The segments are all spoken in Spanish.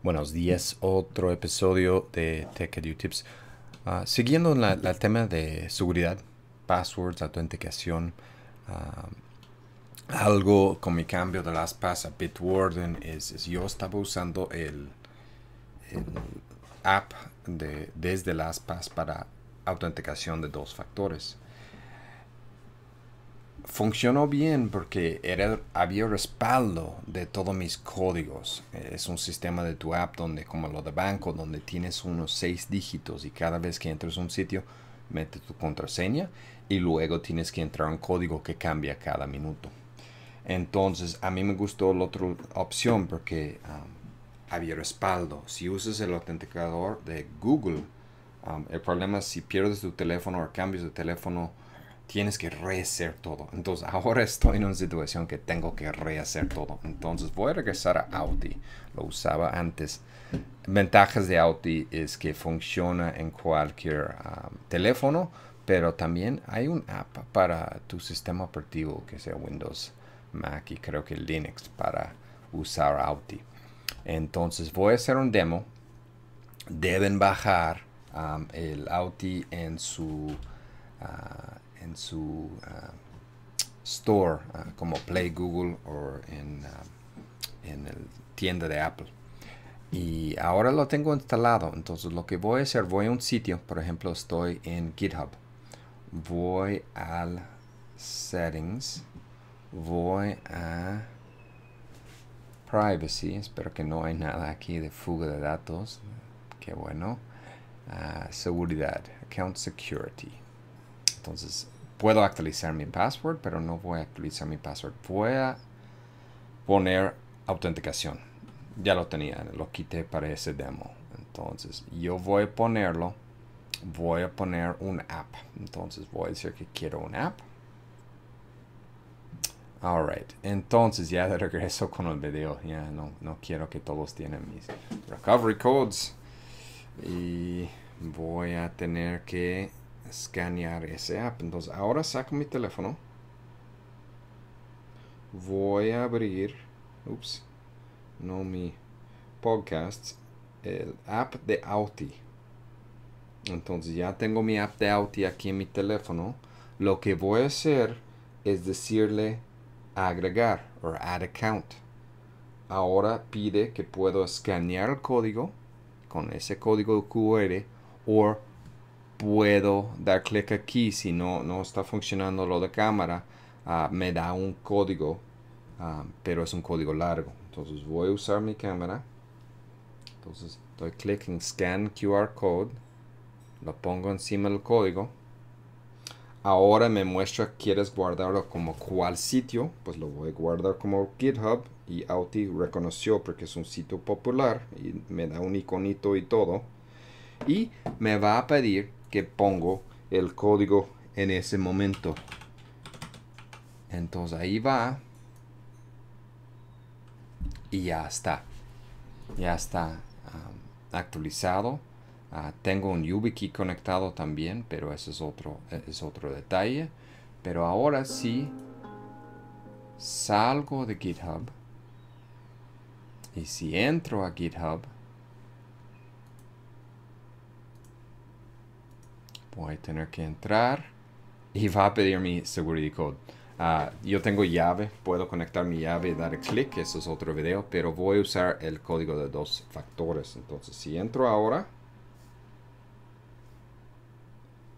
Buenos días, otro episodio de Tech Edu Tips. Ah, siguiendo el tema de seguridad, passwords, autenticación, ah, algo con mi cambio de LastPass a Bitwarden es, yo estaba usando el, app de, desde LastPass para autenticación de dos factores funcionó bien porque era, había respaldo de todos mis códigos. Es un sistema de tu app donde, como lo de banco, donde tienes unos seis dígitos y cada vez que entras a un sitio, mete tu contraseña y luego tienes que entrar un código que cambia cada minuto. Entonces, a mí me gustó la otra opción porque um, había respaldo. Si usas el autenticador de Google, um, el problema es si pierdes tu teléfono o cambias de teléfono, tienes que rehacer todo. Entonces ahora estoy en una situación que tengo que rehacer todo. Entonces voy a regresar a Audi. Lo usaba antes. Ventajas de Audi es que funciona en cualquier um, teléfono, pero también hay un app para tu sistema operativo, que sea Windows, Mac y creo que Linux para usar Audi. Entonces voy a hacer un demo. Deben bajar um, el Audi en su... Uh, en su ah, store ah, como Play Google o ah, en, el tienda de Apple. Y ahora lo tengo instalado, entonces lo que voy a hacer, voy a un sitio, por ejemplo estoy en GitHub, voy al settings, voy a privacy, espero que no hay nada aquí de fuga de datos, qué bueno, seguridad, account security, entonces, puedo actualizar mi password, pero no voy a actualizar mi password. Voy a poner autenticación. Ya lo tenía, lo quité para ese demo. Entonces, yo voy a ponerlo. Voy a poner un app. Entonces, voy a decir que quiero un app. right. entonces ya de regreso con el video. Ya no, no quiero que todos tienen mis recovery codes. Y voy a tener que escanear ese app. Entonces ahora saco mi teléfono. Voy a abrir, oops no mi podcast, el app de Auti. Entonces ya tengo mi app de Auti aquí en mi teléfono. Lo que voy a hacer es decirle agregar o add account. Ahora pide que puedo escanear el código con ese código QR o puedo dar clic aquí si no, no está funcionando lo de cámara. Ah, me da un código, ah, pero es un código largo. Entonces voy a usar mi cámara. Entonces doy clic en Scan QR Code. Lo pongo encima del código. Ahora me muestra quieres guardarlo como cual sitio. Pues lo voy a guardar como GitHub. Y Auti reconoció porque es un sitio popular. Y me da un iconito y todo. Y me va a pedir que pongo el código en ese momento. Entonces ahí va. Y ya está. Ya está um, actualizado. Ah, tengo un YubiKey conectado también, pero eso es otro, es otro detalle. Pero ahora sí salgo de GitHub. Y si entro a GitHub, voy a tener que entrar y va a pedir mi security code. Ah, yo tengo llave, puedo conectar mi llave y dar clic, eso es otro video, pero voy a usar el código de dos factores. Entonces, si entro ahora,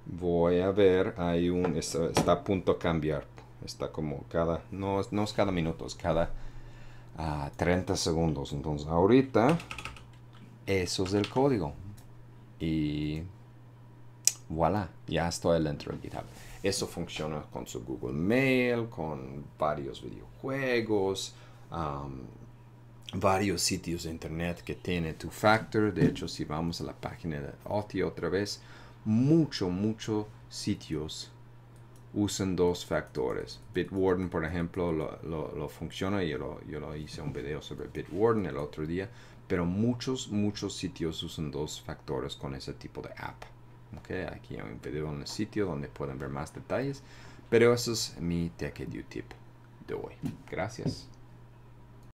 voy a ver, hay un, está, a punto de cambiar, está como cada, no, no es cada minuto, es cada 30 ah, segundos. Entonces, ahorita, eso es el código. Y voilà, ya estoy dentro en GitHub. Eso funciona con su Google Mail, con varios videojuegos, varios sitios de internet que tiene two factor. De hecho, si vamos a la página de OTI otra vez, muchos, muchos sitios usan dos factores. Bitwarden, por ejemplo, lo, funciona. Yo lo, yo lo hice un video sobre Bitwarden el otro día. Pero muchos, muchos sitios usan dos factores con ese tipo de app. Okay, aquí hay un video en el sitio donde pueden ver más detalles. Pero eso es mi TechEdU tip de hoy. Gracias.